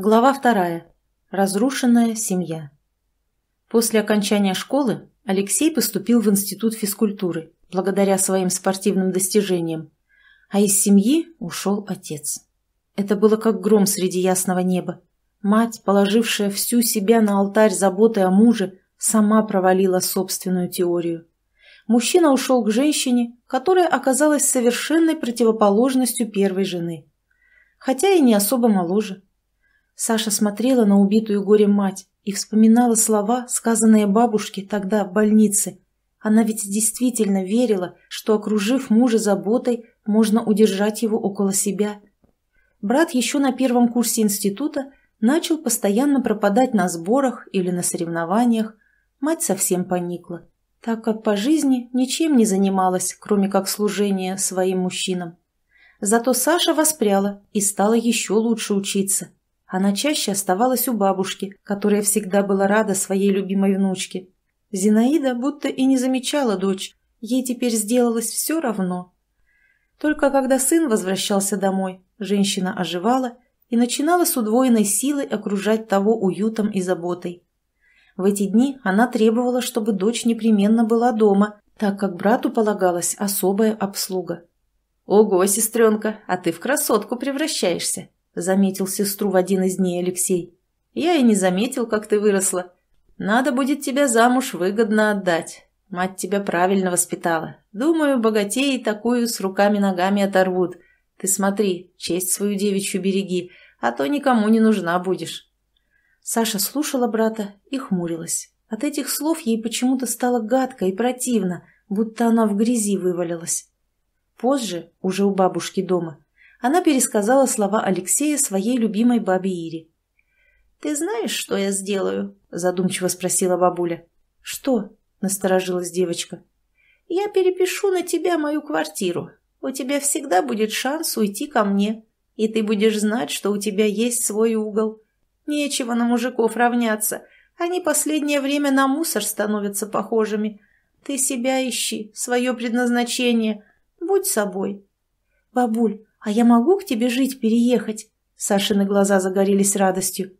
Глава вторая. Разрушенная семья. После окончания школы Алексей поступил в Институт физкультуры, благодаря своим спортивным достижениям, а из семьи ушел отец. Это было как гром среди ясного неба. Мать, положившая всю себя на алтарь заботы о муже, сама провалила собственную теорию. Мужчина ушел к женщине, которая оказалась совершенной противоположностью первой жены. Хотя и не особо моложе – Саша смотрела на убитую горем мать и вспоминала слова, сказанные бабушке тогда в больнице. Она ведь действительно верила, что, окружив мужа заботой, можно удержать его около себя. Брат еще на первом курсе института начал постоянно пропадать на сборах или на соревнованиях. Мать совсем поникла, так как по жизни ничем не занималась, кроме как служения своим мужчинам. Зато Саша воспряла и стала еще лучше учиться – она чаще оставалась у бабушки, которая всегда была рада своей любимой внучке. Зинаида будто и не замечала дочь, ей теперь сделалось все равно. Только когда сын возвращался домой, женщина оживала и начинала с удвоенной силой окружать того уютом и заботой. В эти дни она требовала, чтобы дочь непременно была дома, так как брату полагалась особая обслуга. «Ого, сестренка, а ты в красотку превращаешься!» заметил сестру в один из дней Алексей. «Я и не заметил, как ты выросла. Надо будет тебя замуж выгодно отдать. Мать тебя правильно воспитала. Думаю, богатеи такую с руками-ногами оторвут. Ты смотри, честь свою девичью береги, а то никому не нужна будешь». Саша слушала брата и хмурилась. От этих слов ей почему-то стало гадко и противно, будто она в грязи вывалилась. Позже, уже у бабушки дома, она пересказала слова Алексея своей любимой бабе Ире. «Ты знаешь, что я сделаю?» – задумчиво спросила бабуля. «Что?» – насторожилась девочка. «Я перепишу на тебя мою квартиру. У тебя всегда будет шанс уйти ко мне, и ты будешь знать, что у тебя есть свой угол. Нечего на мужиков равняться. Они последнее время на мусор становятся похожими. Ты себя ищи, свое предназначение. Будь собой». «Бабуль, «А я могу к тебе жить, переехать?» Сашины глаза загорелись радостью.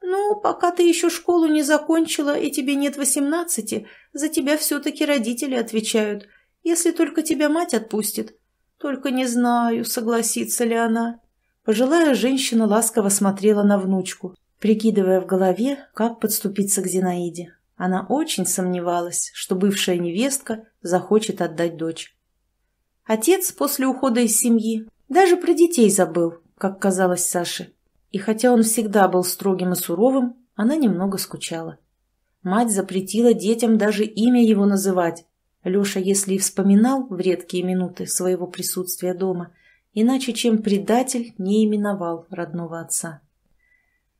«Ну, пока ты еще школу не закончила и тебе нет восемнадцати, за тебя все-таки родители отвечают, если только тебя мать отпустит. Только не знаю, согласится ли она». Пожилая женщина ласково смотрела на внучку, прикидывая в голове, как подступиться к Зинаиде. Она очень сомневалась, что бывшая невестка захочет отдать дочь. Отец после ухода из семьи даже про детей забыл, как казалось Саше. И хотя он всегда был строгим и суровым, она немного скучала. Мать запретила детям даже имя его называть. Леша, если и вспоминал в редкие минуты своего присутствия дома, иначе чем предатель не именовал родного отца.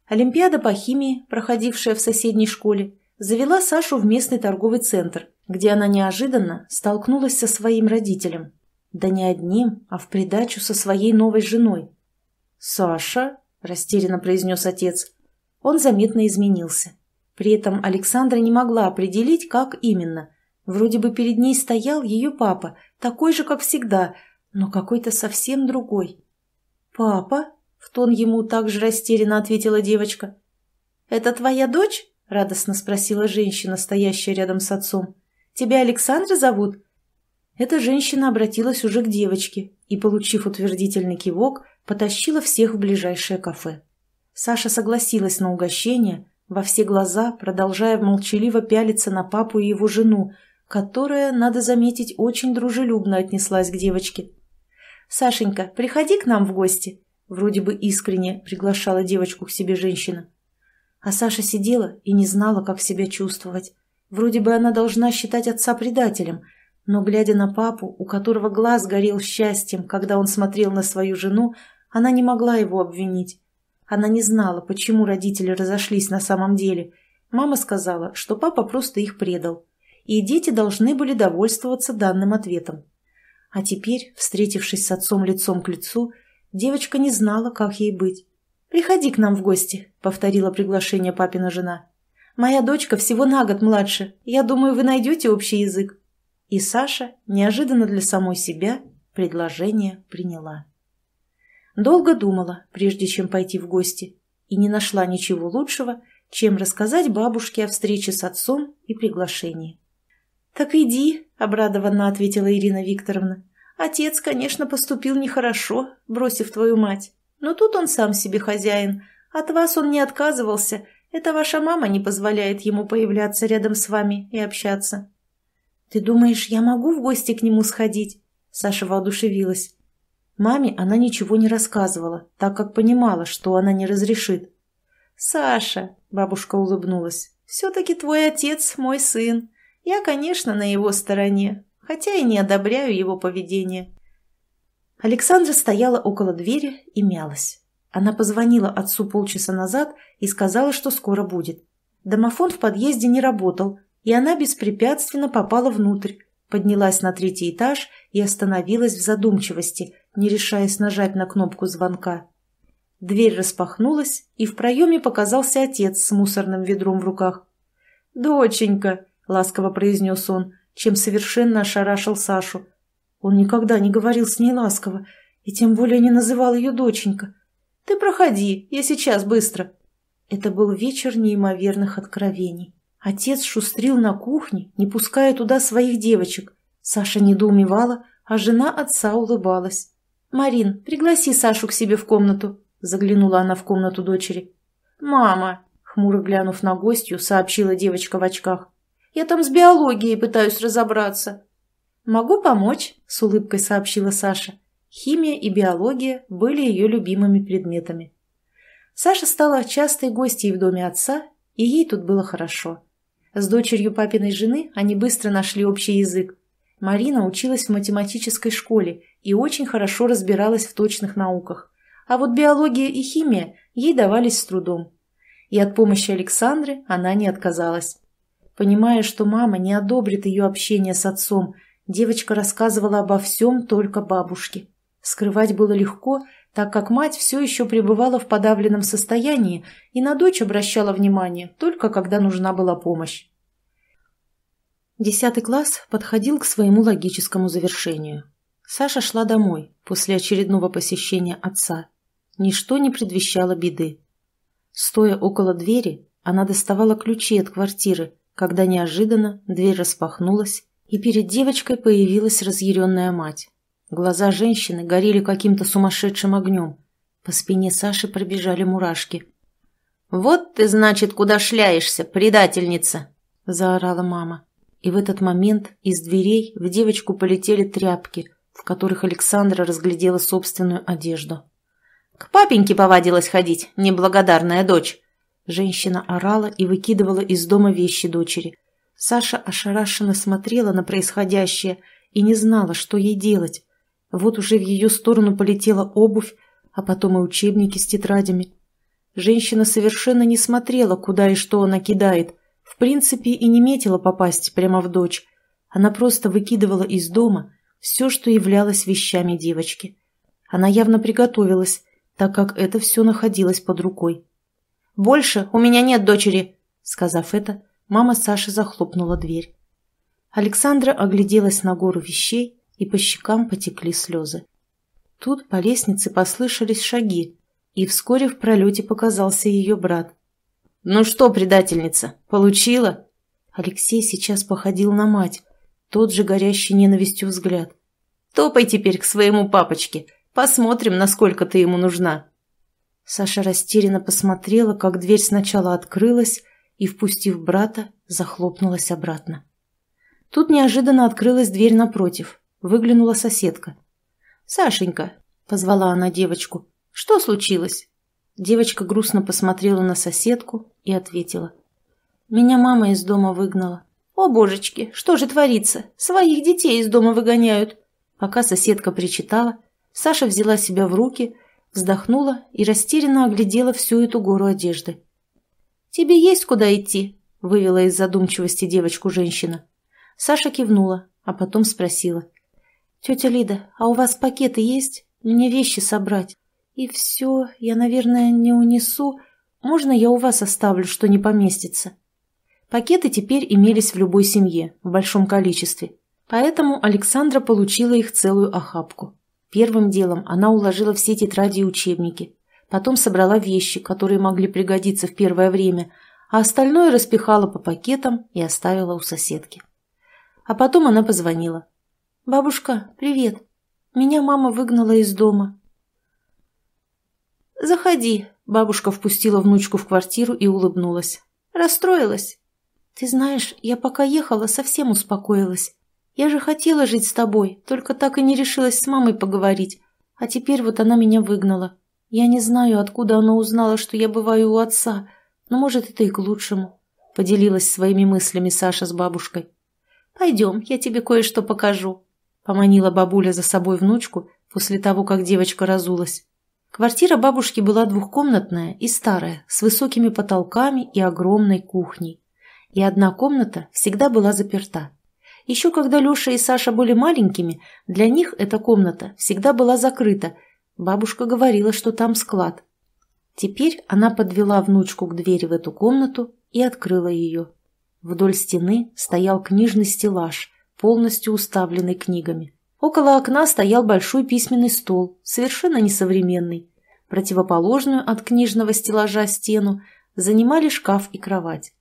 Олимпиада по химии, проходившая в соседней школе, завела Сашу в местный торговый центр, где она неожиданно столкнулась со своим родителем, да не одним, а в придачу со своей новой женой. «Саша?» – растерянно произнес отец. Он заметно изменился. При этом Александра не могла определить, как именно. Вроде бы перед ней стоял ее папа, такой же, как всегда, но какой-то совсем другой. «Папа?» – в тон ему также растерянно ответила девочка. «Это твоя дочь?» – радостно спросила женщина, стоящая рядом с отцом. «Тебя Александра зовут?» Эта женщина обратилась уже к девочке и, получив утвердительный кивок, потащила всех в ближайшее кафе. Саша согласилась на угощение, во все глаза, продолжая молчаливо пялиться на папу и его жену, которая, надо заметить, очень дружелюбно отнеслась к девочке. «Сашенька, приходи к нам в гости!» Вроде бы искренне приглашала девочку к себе женщина. А Саша сидела и не знала, как себя чувствовать. Вроде бы она должна считать отца предателем – но, глядя на папу, у которого глаз горел счастьем, когда он смотрел на свою жену, она не могла его обвинить. Она не знала, почему родители разошлись на самом деле. Мама сказала, что папа просто их предал. И дети должны были довольствоваться данным ответом. А теперь, встретившись с отцом лицом к лицу, девочка не знала, как ей быть. «Приходи к нам в гости», — повторила приглашение папина жена. «Моя дочка всего на год младше. Я думаю, вы найдете общий язык». И Саша, неожиданно для самой себя, предложение приняла. Долго думала, прежде чем пойти в гости, и не нашла ничего лучшего, чем рассказать бабушке о встрече с отцом и приглашении. «Так иди», — обрадованно ответила Ирина Викторовна. «Отец, конечно, поступил нехорошо, бросив твою мать, но тут он сам себе хозяин. От вас он не отказывался, это ваша мама не позволяет ему появляться рядом с вами и общаться». «Ты думаешь, я могу в гости к нему сходить?» Саша воодушевилась. Маме она ничего не рассказывала, так как понимала, что она не разрешит. «Саша», — бабушка улыбнулась, — «все-таки твой отец мой сын. Я, конечно, на его стороне, хотя и не одобряю его поведение». Александра стояла около двери и мялась. Она позвонила отцу полчаса назад и сказала, что скоро будет. Домофон в подъезде не работал, и она беспрепятственно попала внутрь, поднялась на третий этаж и остановилась в задумчивости, не решаясь нажать на кнопку звонка. Дверь распахнулась, и в проеме показался отец с мусорным ведром в руках. «Доченька!» — ласково произнес он, чем совершенно ошарашил Сашу. Он никогда не говорил с ней ласково, и тем более не называл ее доченька. «Ты проходи, я сейчас быстро!» Это был вечер неимоверных откровений. Отец шустрил на кухне, не пуская туда своих девочек. Саша недоумевала, а жена отца улыбалась. «Марин, пригласи Сашу к себе в комнату», — заглянула она в комнату дочери. «Мама», — хмуро глянув на гостью, сообщила девочка в очках. «Я там с биологией пытаюсь разобраться». «Могу помочь», — с улыбкой сообщила Саша. Химия и биология были ее любимыми предметами. Саша стала частой гостьей в доме отца, и ей тут было хорошо. С дочерью папиной жены они быстро нашли общий язык. Марина училась в математической школе и очень хорошо разбиралась в точных науках. А вот биология и химия ей давались с трудом. И от помощи Александры она не отказалась. Понимая, что мама не одобрит ее общение с отцом, девочка рассказывала обо всем только бабушке. Скрывать было легко, так как мать все еще пребывала в подавленном состоянии и на дочь обращала внимание только когда нужна была помощь. Десятый класс подходил к своему логическому завершению. Саша шла домой после очередного посещения отца. Ничто не предвещало беды. Стоя около двери, она доставала ключи от квартиры, когда неожиданно дверь распахнулась, и перед девочкой появилась разъяренная мать. Глаза женщины горели каким-то сумасшедшим огнем. По спине Саши пробежали мурашки. «Вот ты, значит, куда шляешься, предательница!» – заорала мама. И в этот момент из дверей в девочку полетели тряпки, в которых Александра разглядела собственную одежду. «К папеньке повадилась ходить, неблагодарная дочь!» Женщина орала и выкидывала из дома вещи дочери. Саша ошарашенно смотрела на происходящее и не знала, что ей делать. Вот уже в ее сторону полетела обувь, а потом и учебники с тетрадями. Женщина совершенно не смотрела, куда и что она кидает. В принципе, и не метила попасть прямо в дочь. Она просто выкидывала из дома все, что являлось вещами девочки. Она явно приготовилась, так как это все находилось под рукой. «Больше у меня нет дочери!» Сказав это, мама Саши захлопнула дверь. Александра огляделась на гору вещей, и по щекам потекли слезы. Тут по лестнице послышались шаги, и вскоре в пролете показался ее брат. «Ну что, предательница, получила?» Алексей сейчас походил на мать, тот же горящий ненавистью взгляд. «Топай теперь к своему папочке, посмотрим, насколько ты ему нужна». Саша растерянно посмотрела, как дверь сначала открылась и, впустив брата, захлопнулась обратно. Тут неожиданно открылась дверь напротив, Выглянула соседка. «Сашенька», — позвала она девочку, — «что случилось?» Девочка грустно посмотрела на соседку и ответила. «Меня мама из дома выгнала». «О, божечки, что же творится? Своих детей из дома выгоняют!» Пока соседка причитала, Саша взяла себя в руки, вздохнула и растерянно оглядела всю эту гору одежды. «Тебе есть куда идти?» — вывела из задумчивости девочку женщина. Саша кивнула, а потом спросила. «Тетя Лида, а у вас пакеты есть? Мне вещи собрать». «И все, я, наверное, не унесу. Можно я у вас оставлю, что не поместится?» Пакеты теперь имелись в любой семье, в большом количестве. Поэтому Александра получила их целую охапку. Первым делом она уложила все тетради и учебники. Потом собрала вещи, которые могли пригодиться в первое время, а остальное распихала по пакетам и оставила у соседки. А потом она позвонила. «Бабушка, привет. Меня мама выгнала из дома». «Заходи», — бабушка впустила внучку в квартиру и улыбнулась. «Расстроилась?» «Ты знаешь, я пока ехала, совсем успокоилась. Я же хотела жить с тобой, только так и не решилась с мамой поговорить. А теперь вот она меня выгнала. Я не знаю, откуда она узнала, что я бываю у отца, но, может, это и к лучшему», — поделилась своими мыслями Саша с бабушкой. «Пойдем, я тебе кое-что покажу». Поманила бабуля за собой внучку после того, как девочка разулась. Квартира бабушки была двухкомнатная и старая, с высокими потолками и огромной кухней. И одна комната всегда была заперта. Еще когда Леша и Саша были маленькими, для них эта комната всегда была закрыта. Бабушка говорила, что там склад. Теперь она подвела внучку к двери в эту комнату и открыла ее. Вдоль стены стоял книжный стеллаж – полностью уставленный книгами. Около окна стоял большой письменный стол, совершенно несовременный. Противоположную от книжного стеллажа стену занимали шкаф и кровать.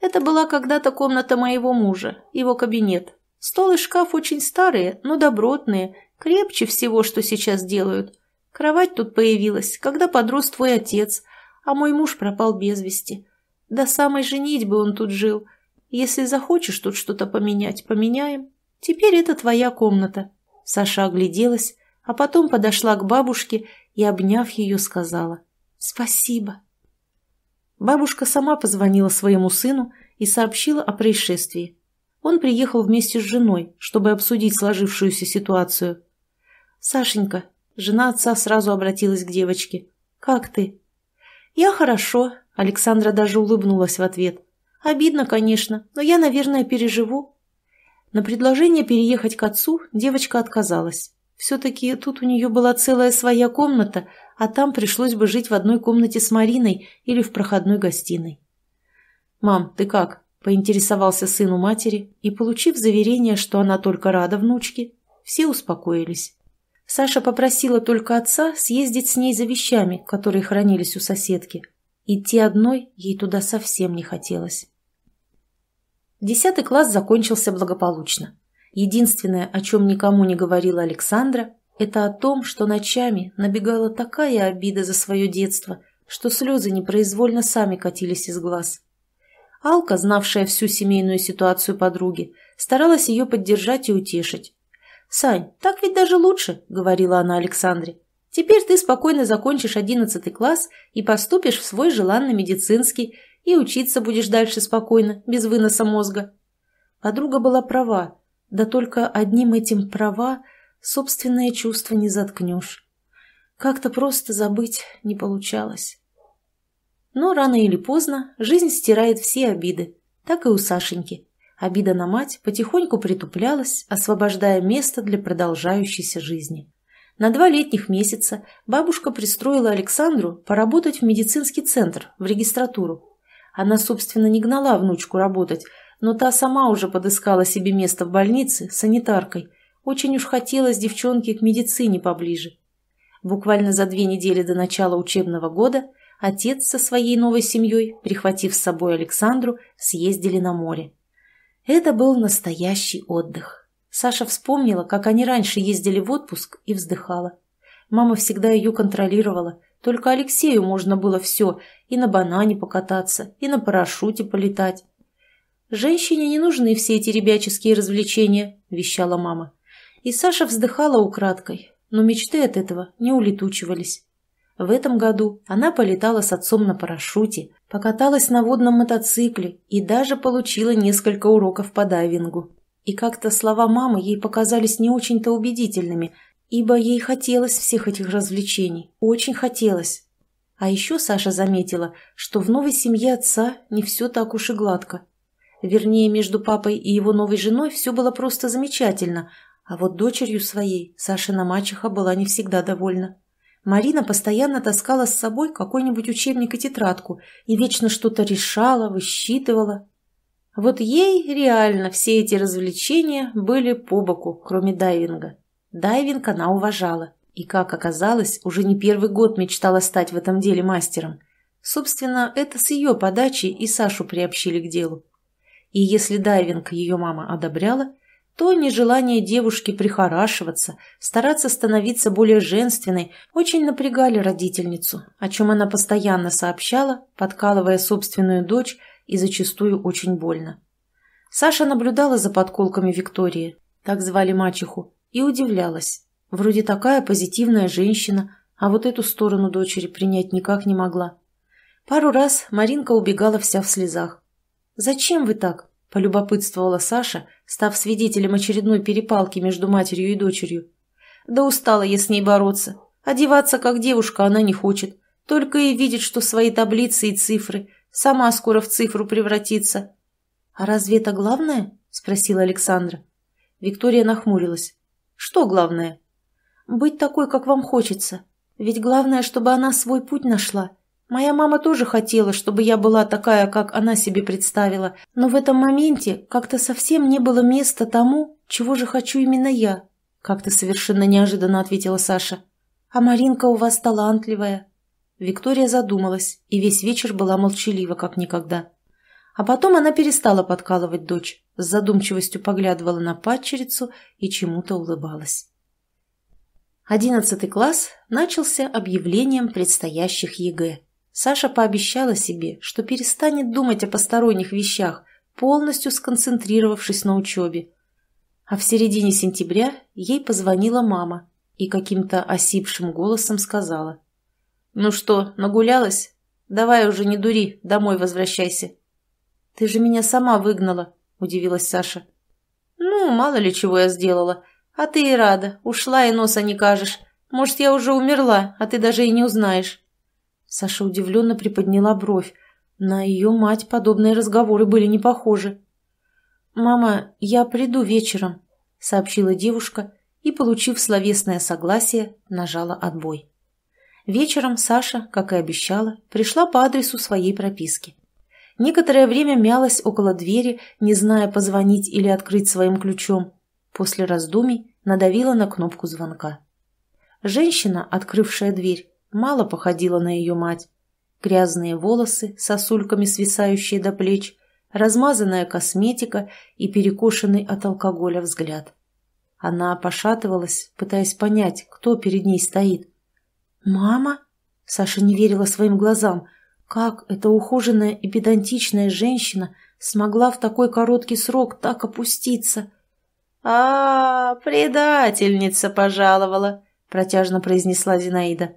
Это была когда-то комната моего мужа, его кабинет. Стол и шкаф очень старые, но добротные, крепче всего, что сейчас делают. Кровать тут появилась, когда подрос твой отец, а мой муж пропал без вести. До самой женитьбы он тут жил – если захочешь тут что-то поменять, поменяем. Теперь это твоя комната». Саша огляделась, а потом подошла к бабушке и, обняв ее, сказала «Спасибо». Бабушка сама позвонила своему сыну и сообщила о происшествии. Он приехал вместе с женой, чтобы обсудить сложившуюся ситуацию. «Сашенька», — жена отца сразу обратилась к девочке, — «как ты?» «Я хорошо», — Александра даже улыбнулась в ответ. Обидно, конечно, но я, наверное, переживу. На предложение переехать к отцу девочка отказалась. Все-таки тут у нее была целая своя комната, а там пришлось бы жить в одной комнате с Мариной или в проходной гостиной. «Мам, ты как?» – поинтересовался сын у матери, и, получив заверение, что она только рада внучке, все успокоились. Саша попросила только отца съездить с ней за вещами, которые хранились у соседки – Идти одной ей туда совсем не хотелось. Десятый класс закончился благополучно. Единственное, о чем никому не говорила Александра, это о том, что ночами набегала такая обида за свое детство, что слезы непроизвольно сами катились из глаз. Алка, знавшая всю семейную ситуацию подруги, старалась ее поддержать и утешить. «Сань, так ведь даже лучше», — говорила она Александре. Теперь ты спокойно закончишь одиннадцатый класс и поступишь в свой желанный медицинский, и учиться будешь дальше спокойно, без выноса мозга. Подруга была права, да только одним этим «права» собственное чувство не заткнешь. Как-то просто забыть не получалось. Но рано или поздно жизнь стирает все обиды, так и у Сашеньки. Обида на мать потихоньку притуплялась, освобождая место для продолжающейся жизни. На два летних месяца бабушка пристроила Александру поработать в медицинский центр, в регистратуру. Она, собственно, не гнала внучку работать, но та сама уже подыскала себе место в больнице санитаркой. Очень уж хотелось девчонке к медицине поближе. Буквально за две недели до начала учебного года отец со своей новой семьей, прихватив с собой Александру, съездили на море. Это был настоящий отдых. Саша вспомнила, как они раньше ездили в отпуск, и вздыхала. Мама всегда ее контролировала. Только Алексею можно было все – и на банане покататься, и на парашюте полетать. «Женщине не нужны все эти ребяческие развлечения», – вещала мама. И Саша вздыхала украдкой, но мечты от этого не улетучивались. В этом году она полетала с отцом на парашюте, покаталась на водном мотоцикле и даже получила несколько уроков по дайвингу и как-то слова мамы ей показались не очень-то убедительными, ибо ей хотелось всех этих развлечений, очень хотелось. А еще Саша заметила, что в новой семье отца не все так уж и гладко. Вернее, между папой и его новой женой все было просто замечательно, а вот дочерью своей Сашина мачеха была не всегда довольна. Марина постоянно таскала с собой какой-нибудь учебник и тетрадку и вечно что-то решала, высчитывала, вот ей реально все эти развлечения были по боку, кроме дайвинга. Дайвинг она уважала. И, как оказалось, уже не первый год мечтала стать в этом деле мастером. Собственно, это с ее подачи и Сашу приобщили к делу. И если дайвинг ее мама одобряла, то нежелание девушки прихорашиваться, стараться становиться более женственной, очень напрягали родительницу, о чем она постоянно сообщала, подкалывая собственную дочь и зачастую очень больно. Саша наблюдала за подколками Виктории, так звали мачеху, и удивлялась. Вроде такая позитивная женщина, а вот эту сторону дочери принять никак не могла. Пару раз Маринка убегала вся в слезах. «Зачем вы так?» – полюбопытствовала Саша, став свидетелем очередной перепалки между матерью и дочерью. «Да устала я с ней бороться. Одеваться как девушка она не хочет. Только и видит, что свои таблицы и цифры. Сама скоро в цифру превратится. «А разве это главное?» – спросила Александра. Виктория нахмурилась. «Что главное?» «Быть такой, как вам хочется. Ведь главное, чтобы она свой путь нашла. Моя мама тоже хотела, чтобы я была такая, как она себе представила, но в этом моменте как-то совсем не было места тому, чего же хочу именно я», – как-то совершенно неожиданно ответила Саша. «А Маринка у вас талантливая, Виктория задумалась и весь вечер была молчалива, как никогда. А потом она перестала подкалывать дочь, с задумчивостью поглядывала на падчерицу и чему-то улыбалась. Одиннадцатый класс начался объявлением предстоящих ЕГЭ. Саша пообещала себе, что перестанет думать о посторонних вещах, полностью сконцентрировавшись на учебе. А в середине сентября ей позвонила мама и каким-то осипшим голосом сказала – «Ну что, нагулялась? Давай уже не дури, домой возвращайся». «Ты же меня сама выгнала», — удивилась Саша. «Ну, мало ли чего я сделала. А ты и рада, ушла и носа не кажешь. Может, я уже умерла, а ты даже и не узнаешь». Саша удивленно приподняла бровь. На ее мать подобные разговоры были не похожи. «Мама, я приду вечером», — сообщила девушка и, получив словесное согласие, нажала отбой. Вечером Саша, как и обещала, пришла по адресу своей прописки. Некоторое время мялась около двери, не зная, позвонить или открыть своим ключом. После раздумий надавила на кнопку звонка. Женщина, открывшая дверь, мало походила на ее мать. Грязные волосы, сосульками свисающие до плеч, размазанная косметика и перекошенный от алкоголя взгляд. Она пошатывалась, пытаясь понять, кто перед ней стоит. «Мама?» Саша не верила своим глазам. Как эта ухоженная и педантичная женщина смогла в такой короткий срок так опуститься? а, -а предательница пожаловала!» — протяжно произнесла Зинаида.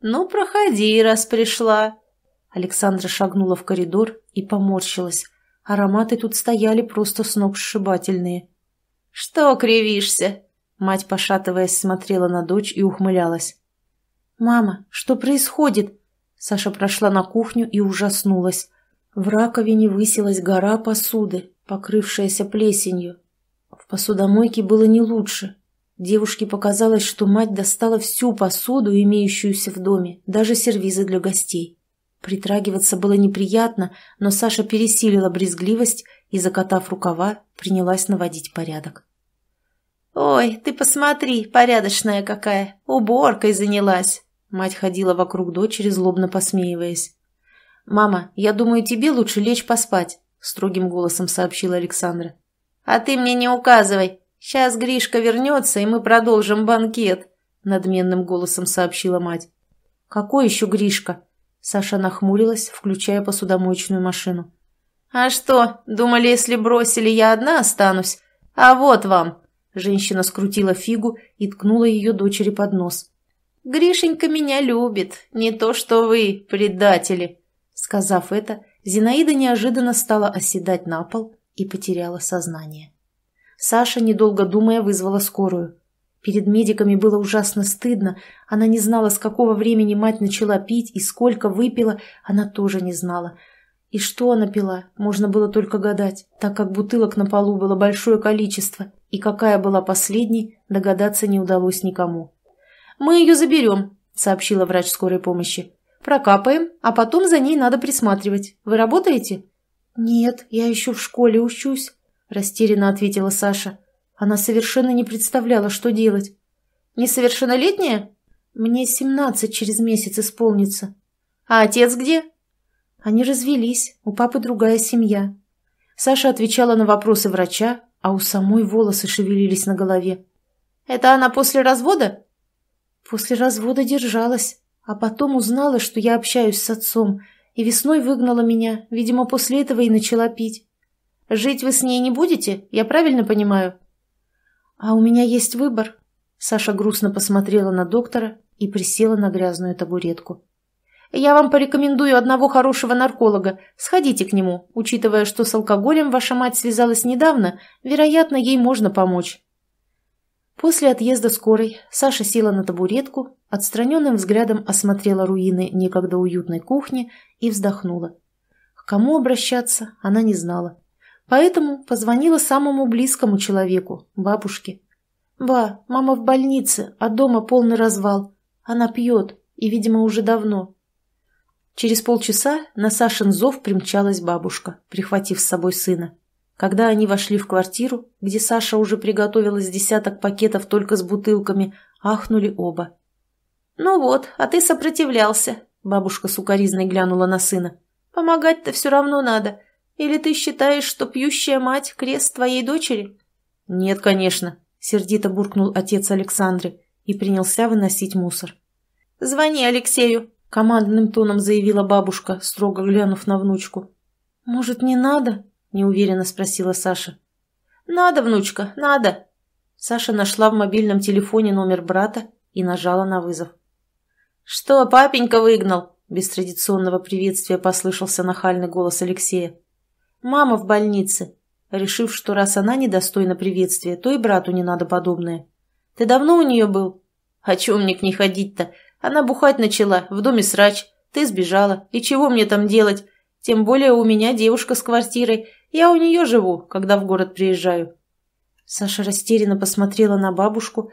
«Ну, проходи, раз пришла!» Александра шагнула в коридор и поморщилась. Ароматы тут стояли просто сногсшибательные. «Что кривишься?» Мать, пошатываясь, смотрела на дочь и ухмылялась. «Мама, что происходит?» Саша прошла на кухню и ужаснулась. В раковине высилась гора посуды, покрывшаяся плесенью. В посудомойке было не лучше. Девушке показалось, что мать достала всю посуду, имеющуюся в доме, даже сервизы для гостей. Притрагиваться было неприятно, но Саша пересилила брезгливость и, закатав рукава, принялась наводить порядок. «Ой, ты посмотри, порядочная какая, уборкой занялась!» Мать ходила вокруг дочери, злобно посмеиваясь. «Мама, я думаю, тебе лучше лечь поспать», – строгим голосом сообщила Александра. «А ты мне не указывай. Сейчас Гришка вернется, и мы продолжим банкет», – надменным голосом сообщила мать. «Какой еще Гришка?» Саша нахмурилась, включая посудомоечную машину. «А что, думали, если бросили, я одна останусь? А вот вам!» Женщина скрутила фигу и ткнула ее дочери под нос. Гришенька меня любит, не то что вы, предатели. Сказав это, Зинаида неожиданно стала оседать на пол и потеряла сознание. Саша, недолго думая, вызвала скорую. Перед медиками было ужасно стыдно. Она не знала, с какого времени мать начала пить и сколько выпила, она тоже не знала. И что она пила, можно было только гадать, так как бутылок на полу было большое количество, и какая была последней, догадаться не удалось никому. Мы ее заберем», – сообщила врач скорой помощи. «Прокапаем, а потом за ней надо присматривать. Вы работаете?» «Нет, я еще в школе учусь», – растерянно ответила Саша. Она совершенно не представляла, что делать. «Несовершеннолетняя?» «Мне семнадцать через месяц исполнится». «А отец где?» Они развелись, у папы другая семья. Саша отвечала на вопросы врача, а у самой волосы шевелились на голове. «Это она после развода?» После развода держалась, а потом узнала, что я общаюсь с отцом, и весной выгнала меня, видимо, после этого и начала пить. Жить вы с ней не будете, я правильно понимаю? А у меня есть выбор. Саша грустно посмотрела на доктора и присела на грязную табуретку. Я вам порекомендую одного хорошего нарколога. Сходите к нему. Учитывая, что с алкоголем ваша мать связалась недавно, вероятно, ей можно помочь. После отъезда скорой Саша села на табуретку, отстраненным взглядом осмотрела руины некогда уютной кухни и вздохнула. К кому обращаться, она не знала. Поэтому позвонила самому близкому человеку, бабушке. «Ба, мама в больнице, а дома полный развал. Она пьет, и, видимо, уже давно». Через полчаса на Сашин зов примчалась бабушка, прихватив с собой сына. Когда они вошли в квартиру, где Саша уже приготовила приготовилась десяток пакетов только с бутылками, ахнули оба. «Ну вот, а ты сопротивлялся», — бабушка сукоризной глянула на сына. «Помогать-то все равно надо. Или ты считаешь, что пьющая мать — крест твоей дочери?» «Нет, конечно», — сердито буркнул отец Александры и принялся выносить мусор. «Звони Алексею», — командным тоном заявила бабушка, строго глянув на внучку. «Может, не надо?» – неуверенно спросила Саша. «Надо, внучка, надо!» Саша нашла в мобильном телефоне номер брата и нажала на вызов. «Что, папенька выгнал?» – без традиционного приветствия послышался нахальный голос Алексея. «Мама в больнице», решив, что раз она недостойна приветствия, то и брату не надо подобное. «Ты давно у нее был?» «А чего мне к ней ходить-то? Она бухать начала, в доме срач. Ты сбежала. И чего мне там делать? Тем более у меня девушка с квартирой, я у нее живу, когда в город приезжаю». Саша растерянно посмотрела на бабушку,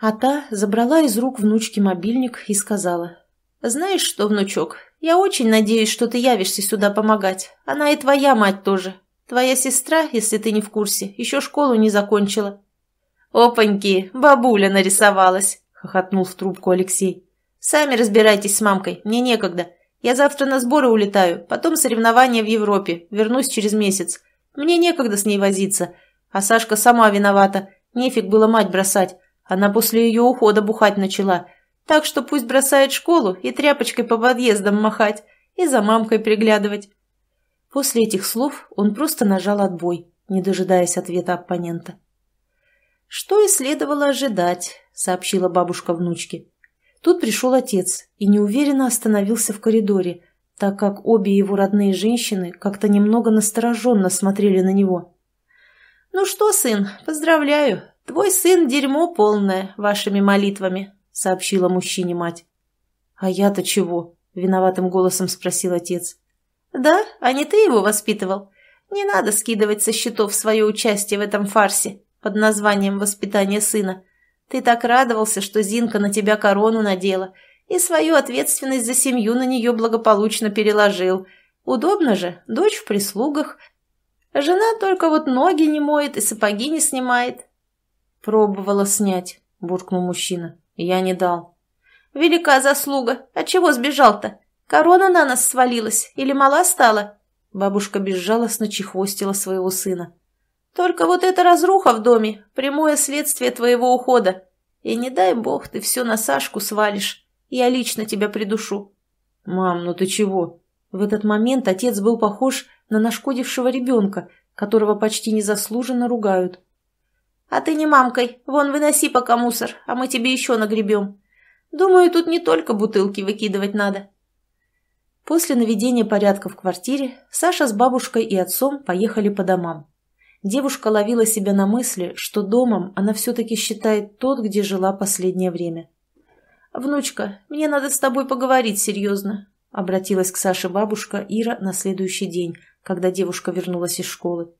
а та забрала из рук внучки мобильник и сказала. «Знаешь что, внучок, я очень надеюсь, что ты явишься сюда помогать. Она и твоя мать тоже. Твоя сестра, если ты не в курсе, еще школу не закончила». «Опаньки, бабуля нарисовалась!» — хохотнул в трубку Алексей. «Сами разбирайтесь с мамкой, мне некогда. Я завтра на сборы улетаю, потом соревнования в Европе, вернусь через месяц. Мне некогда с ней возиться. А Сашка сама виновата. Нефиг было мать бросать. Она после ее ухода бухать начала. Так что пусть бросает школу и тряпочкой по подъездам махать, и за мамкой приглядывать. После этих слов он просто нажал отбой, не дожидаясь ответа оппонента. «Что и следовало ожидать», — сообщила бабушка внучке. Тут пришел отец и неуверенно остановился в коридоре, так как обе его родные женщины как-то немного настороженно смотрели на него. «Ну что, сын, поздравляю, твой сын дерьмо полное вашими молитвами», — сообщила мужчине мать. «А я-то чего?» — виноватым голосом спросил отец. «Да, а не ты его воспитывал. Не надо скидывать со счетов свое участие в этом фарсе под названием «Воспитание сына». Ты так радовался, что Зинка на тебя корону надела, и свою ответственность за семью на нее благополучно переложил. Удобно же, дочь в прислугах. Жена только вот ноги не моет и сапоги не снимает. Пробовала снять, буркнул мужчина. Я не дал. Велика заслуга. От чего сбежал-то? Корона на нас свалилась или мала стала? Бабушка безжалостно чехвостила своего сына. Только вот эта разруха в доме – прямое следствие твоего ухода. И не дай бог ты все на Сашку свалишь. Я лично тебя придушу». «Мам, ну ты чего?» В этот момент отец был похож на нашкодившего ребенка, которого почти незаслуженно ругают. «А ты не мамкой. Вон, выноси пока мусор, а мы тебе еще нагребем. Думаю, тут не только бутылки выкидывать надо». После наведения порядка в квартире Саша с бабушкой и отцом поехали по домам девушка ловила себя на мысли, что домом она все-таки считает тот, где жила последнее время. «Внучка, мне надо с тобой поговорить серьезно», — обратилась к Саше бабушка Ира на следующий день, когда девушка вернулась из школы.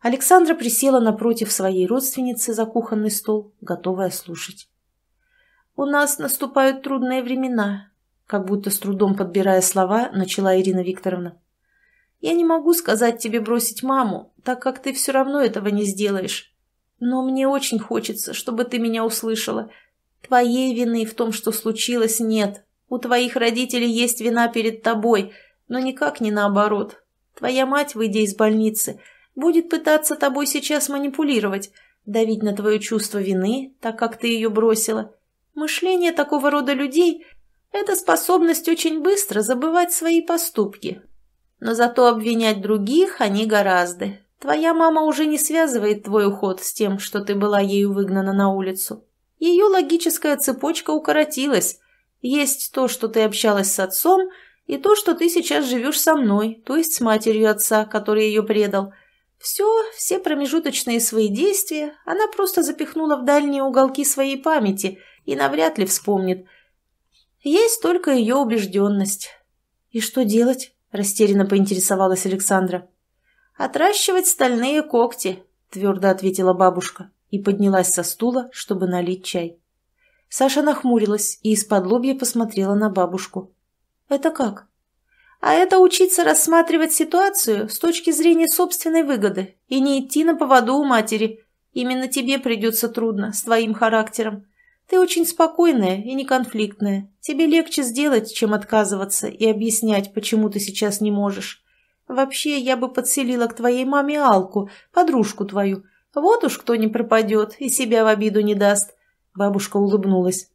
Александра присела напротив своей родственницы за кухонный стол, готовая слушать. «У нас наступают трудные времена», — как будто с трудом подбирая слова, начала Ирина Викторовна. «Я не могу сказать тебе бросить маму, так как ты все равно этого не сделаешь. Но мне очень хочется, чтобы ты меня услышала. Твоей вины в том, что случилось, нет. У твоих родителей есть вина перед тобой, но никак не наоборот. Твоя мать, выйдя из больницы, будет пытаться тобой сейчас манипулировать, давить на твое чувство вины, так как ты ее бросила. Мышление такого рода людей – это способность очень быстро забывать свои поступки. Но зато обвинять других они гораздо. Твоя мама уже не связывает твой уход с тем, что ты была ею выгнана на улицу. Ее логическая цепочка укоротилась. Есть то, что ты общалась с отцом, и то, что ты сейчас живешь со мной, то есть с матерью отца, который ее предал. Все, все промежуточные свои действия она просто запихнула в дальние уголки своей памяти и навряд ли вспомнит. Есть только ее убежденность. «И что делать?» – растерянно поинтересовалась Александра. «Отращивать стальные когти», — твердо ответила бабушка и поднялась со стула, чтобы налить чай. Саша нахмурилась и из-под лобья посмотрела на бабушку. «Это как?» «А это учиться рассматривать ситуацию с точки зрения собственной выгоды и не идти на поводу у матери. Именно тебе придется трудно, с твоим характером. Ты очень спокойная и неконфликтная. Тебе легче сделать, чем отказываться и объяснять, почему ты сейчас не можешь. Вообще, я бы подселила к твоей маме Алку, подружку твою. Вот уж кто не пропадет и себя в обиду не даст. Бабушка улыбнулась.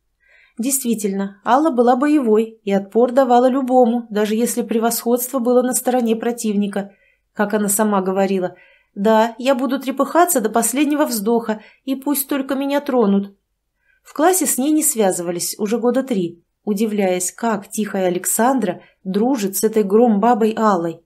Действительно, Алла была боевой и отпор давала любому, даже если превосходство было на стороне противника. Как она сама говорила, «Да, я буду трепыхаться до последнего вздоха, и пусть только меня тронут». В классе с ней не связывались уже года три, удивляясь, как тихая Александра дружит с этой громбабой Аллой.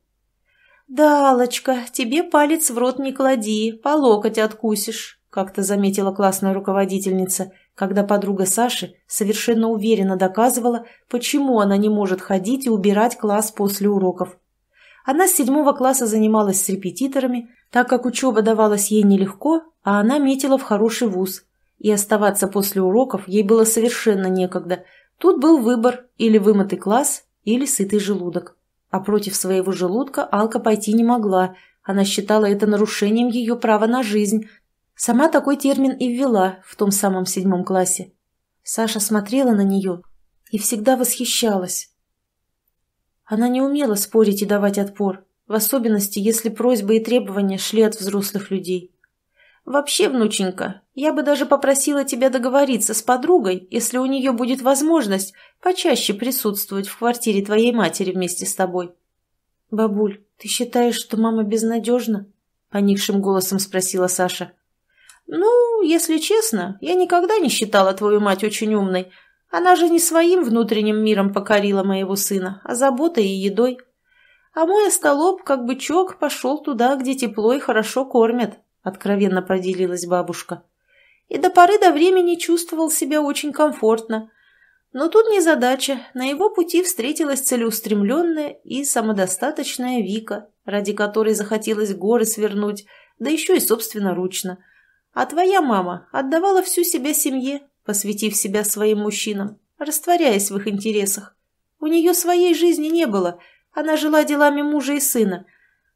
«Да, Аллочка, тебе палец в рот не клади, по а локоть откусишь», как-то заметила классная руководительница, когда подруга Саши совершенно уверенно доказывала, почему она не может ходить и убирать класс после уроков. Она с седьмого класса занималась с репетиторами, так как учеба давалась ей нелегко, а она метила в хороший вуз. И оставаться после уроков ей было совершенно некогда. Тут был выбор – или вымытый класс, или сытый желудок. А против своего желудка Алка пойти не могла. Она считала это нарушением ее права на жизнь. Сама такой термин и ввела в том самом седьмом классе. Саша смотрела на нее и всегда восхищалась. Она не умела спорить и давать отпор, в особенности, если просьбы и требования шли от взрослых людей. «Вообще, внученька, я бы даже попросила тебя договориться с подругой, если у нее будет возможность почаще присутствовать в квартире твоей матери вместе с тобой. — Бабуль, ты считаешь, что мама безнадежна? — поникшим голосом спросила Саша. — Ну, если честно, я никогда не считала твою мать очень умной. Она же не своим внутренним миром покорила моего сына, а заботой и едой. А мой остолоп, как бычок, пошел туда, где тепло и хорошо кормят, — откровенно поделилась бабушка. — и до поры до времени чувствовал себя очень комфортно. Но тут незадача, на его пути встретилась целеустремленная и самодостаточная Вика, ради которой захотелось горы свернуть, да еще и собственноручно. А твоя мама отдавала всю себя семье, посвятив себя своим мужчинам, растворяясь в их интересах. У нее своей жизни не было, она жила делами мужа и сына.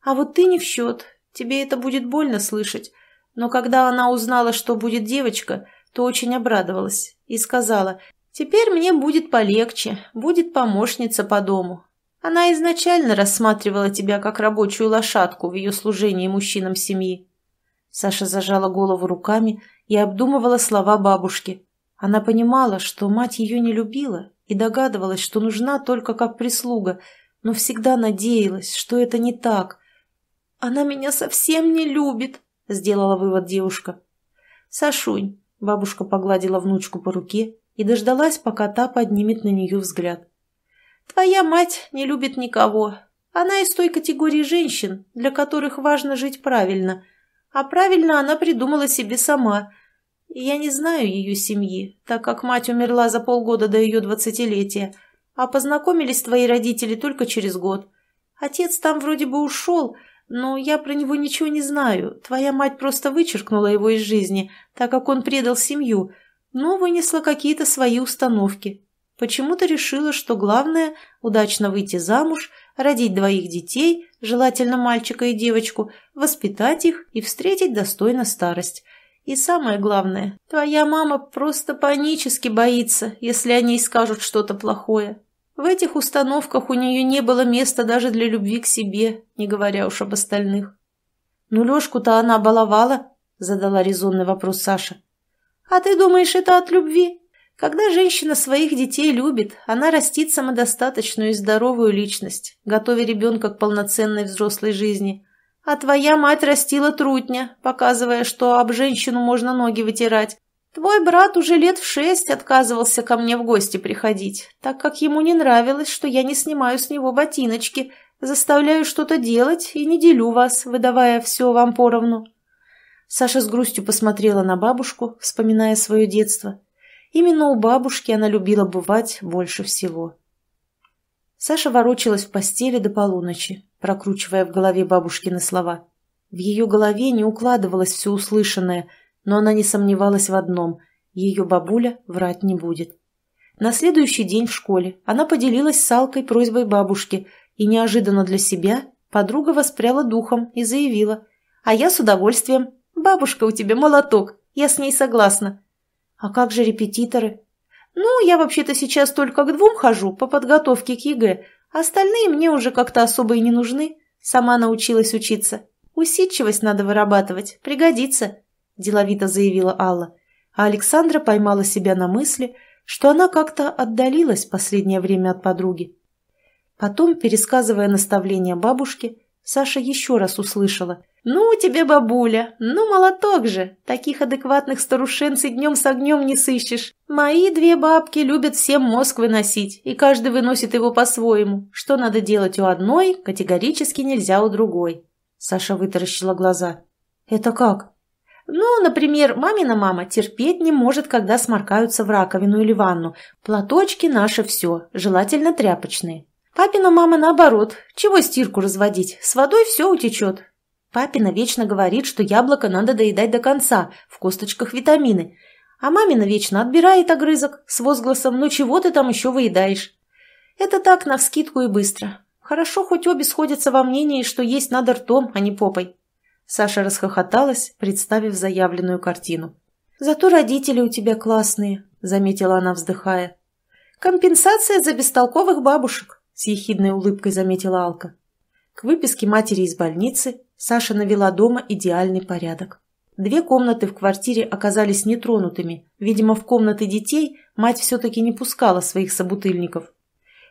А вот ты не в счет, тебе это будет больно слышать, но когда она узнала, что будет девочка, то очень обрадовалась и сказала, «Теперь мне будет полегче, будет помощница по дому». Она изначально рассматривала тебя как рабочую лошадку в ее служении мужчинам семьи. Саша зажала голову руками и обдумывала слова бабушки. Она понимала, что мать ее не любила и догадывалась, что нужна только как прислуга, но всегда надеялась, что это не так. «Она меня совсем не любит», — сделала вывод девушка. «Сашунь», — бабушка погладила внучку по руке и дождалась, пока та поднимет на нее взгляд. «Твоя мать не любит никого. Она из той категории женщин, для которых важно жить правильно. А правильно она придумала себе сама. Я не знаю ее семьи, так как мать умерла за полгода до ее двадцатилетия, а познакомились твои родители только через год. Отец там вроде бы ушел, — но я про него ничего не знаю. Твоя мать просто вычеркнула его из жизни, так как он предал семью, но вынесла какие-то свои установки. Почему-то решила, что главное – удачно выйти замуж, родить двоих детей, желательно мальчика и девочку, воспитать их и встретить достойно старость. И самое главное, твоя мама просто панически боится, если о ней скажут что-то плохое. В этих установках у нее не было места даже для любви к себе, не говоря уж об остальных. «Ну, Лешку-то она баловала?» – задала резонный вопрос Саша. «А ты думаешь, это от любви? Когда женщина своих детей любит, она растит самодостаточную и здоровую личность, готовя ребенка к полноценной взрослой жизни». А твоя мать растила трутня, показывая, что об женщину можно ноги вытирать, Твой брат уже лет в шесть отказывался ко мне в гости приходить, так как ему не нравилось, что я не снимаю с него ботиночки, заставляю что-то делать и не делю вас, выдавая все вам поровну». Саша с грустью посмотрела на бабушку, вспоминая свое детство. Именно у бабушки она любила бывать больше всего. Саша ворочалась в постели до полуночи, прокручивая в голове бабушкины слова. В ее голове не укладывалось все услышанное – но она не сомневалась в одном – ее бабуля врать не будет. На следующий день в школе она поделилась с Алкой просьбой бабушки, и неожиданно для себя подруга воспряла духом и заявила «А я с удовольствием. Бабушка у тебя молоток, я с ней согласна». «А как же репетиторы?» «Ну, я вообще-то сейчас только к двум хожу по подготовке к ЕГЭ, остальные мне уже как-то особо и не нужны. Сама научилась учиться. Усидчивость надо вырабатывать, пригодится». – деловито заявила Алла, а Александра поймала себя на мысли, что она как-то отдалилась последнее время от подруги. Потом, пересказывая наставление бабушки, Саша еще раз услышала «Ну тебе, бабуля, ну молоток же, таких адекватных старушенцев днем с огнем не сыщешь. Мои две бабки любят всем мозг выносить, и каждый выносит его по-своему. Что надо делать у одной, категорически нельзя у другой». Саша вытаращила глаза. «Это как?» Ну, например, мамина мама терпеть не может, когда сморкаются в раковину или ванну. Платочки наши все, желательно тряпочные. Папина мама наоборот. Чего стирку разводить? С водой все утечет. Папина вечно говорит, что яблоко надо доедать до конца, в косточках витамины. А мамина вечно отбирает огрызок с возгласом «Ну чего ты там еще выедаешь?» Это так, навскидку и быстро. Хорошо, хоть обе сходятся во мнении, что есть надо ртом, а не попой. Саша расхохоталась, представив заявленную картину. «Зато родители у тебя классные», — заметила она, вздыхая. «Компенсация за бестолковых бабушек», — с ехидной улыбкой заметила Алка. К выписке матери из больницы Саша навела дома идеальный порядок. Две комнаты в квартире оказались нетронутыми. Видимо, в комнаты детей мать все-таки не пускала своих собутыльников.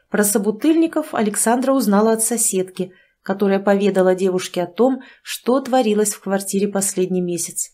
Про собутыльников Александра узнала от соседки, которая поведала девушке о том, что творилось в квартире последний месяц.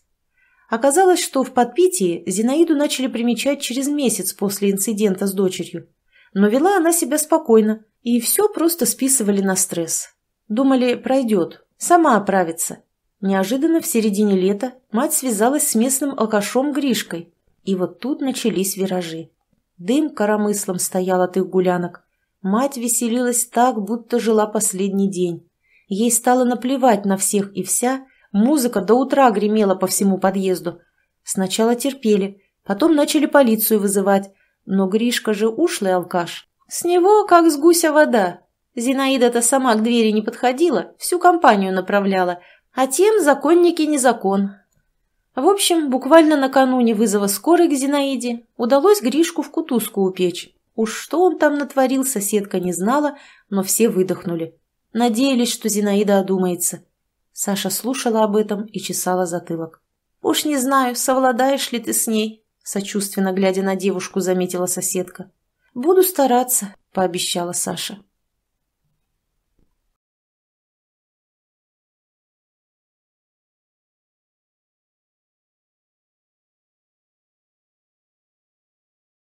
Оказалось, что в подпитии Зинаиду начали примечать через месяц после инцидента с дочерью. Но вела она себя спокойно, и все просто списывали на стресс. Думали, пройдет, сама оправится. Неожиданно в середине лета мать связалась с местным алкашом Гришкой, и вот тут начались виражи. Дым коромыслом стоял от их гулянок. Мать веселилась так, будто жила последний день. Ей стало наплевать на всех и вся, музыка до утра гремела по всему подъезду. Сначала терпели, потом начали полицию вызывать, но Гришка же ушлый алкаш. С него как с гуся вода. Зинаида-то сама к двери не подходила, всю компанию направляла, а тем законники незакон. В общем, буквально накануне вызова скорой к Зинаиде удалось Гришку в кутузку упечь. Уж что он там натворил, соседка не знала, но все выдохнули. Надеялись, что Зинаида одумается. Саша слушала об этом и чесала затылок. «Уж не знаю, совладаешь ли ты с ней», — сочувственно глядя на девушку, заметила соседка. «Буду стараться», — пообещала Саша.